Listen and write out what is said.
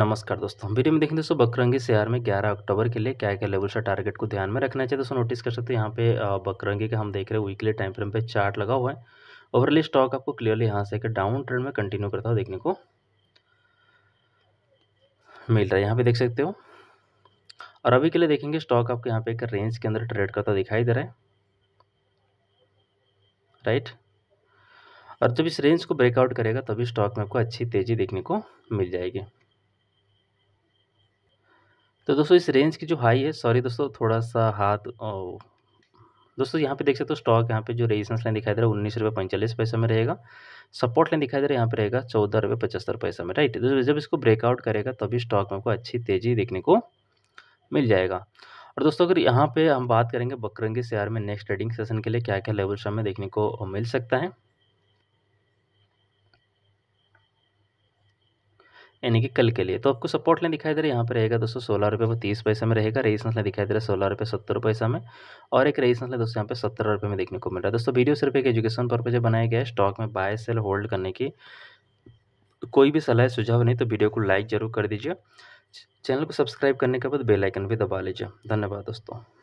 नमस्कार दोस्तों वीडियो में देखें दोस्तों बकरंगी शेयर में 11 अक्टूबर के लिए क्या क्या लेवल से टारगेट को ध्यान में रखना चाहिए दोस्तों नोटिस कर सकते हैं यहाँ पे बकरंगी का हम देख रहे हैं वीकली टाइम फ्रेम पे चार्ट लगा हुआ है ओवरली स्टॉक आपको क्लियरली यहाँ से डाउन ट्रेंड में कंटिन्यू करता हुआ देखने को मिल रहा है यहाँ पे देख सकते हो और अभी के लिए देखेंगे स्टॉक आपको यहाँ पे एक रेंज के अंदर ट्रेड करता दिखाई दे रहा है राइट और जब इस रेंज को ब्रेकआउट करेगा तभी स्टॉक में आपको अच्छी तेज़ी देखने को मिल जाएगी तो दोस्तों इस रेंज की जो हाई है सॉरी दोस्तों थोड़ा सा हाथ दोस्तों यहाँ पे देख सकते हो स्टॉक यहाँ पे जो रेजिस्टेंस लाइन दिखाई दे रहा है उन्नीस रुपये पैंतालीस पैसे में रहेगा सपोर्ट लाइन दिखाई दे रहा है यहाँ पे रहेगा चौदह रुपये पचहत्तर पैसे में राइट दोस्तों जब इसको ब्रेकआउट करेगा तभी स्टॉक में आपको अच्छी तेज़ी देखने को मिल जाएगा और दोस्तों अगर यहाँ पर हम बात करेंगे बकरंगी शेयर में नेक्स्ट ट्रेडिंग सेशन के लिए क्या क्या लेवल्स हमें देखने को मिल सकता है यानी कि कल के लिए तो आपको सपोर्ट लाइन दिखाई दे रहा है यहाँ पर रहेगा दोस्तों सोलह रुपये वो तीस पैसे में रहेगा रेजिस्टेंस लाइन दिखाई दे रहा है सोलह रुपये सत्तर पैसा में और एक रेजिस्टेंस लाइन दोस्तों यहाँ पे सत्तर रुपये में देखने को मिल रहा है दोस्तों वीडियो सिर्फ एक एजुकेशन पर्पज बनाया गया है स्टॉक में बाय सेल होल्ड करने की कोई भी सलाह सुझाव नहीं तो वीडियो को लाइक जरूर कर दीजिए चैनल को सब्सक्राइब करने के बाद बेलाइकन भी दबा लीजिए धन्यवाद दोस्तों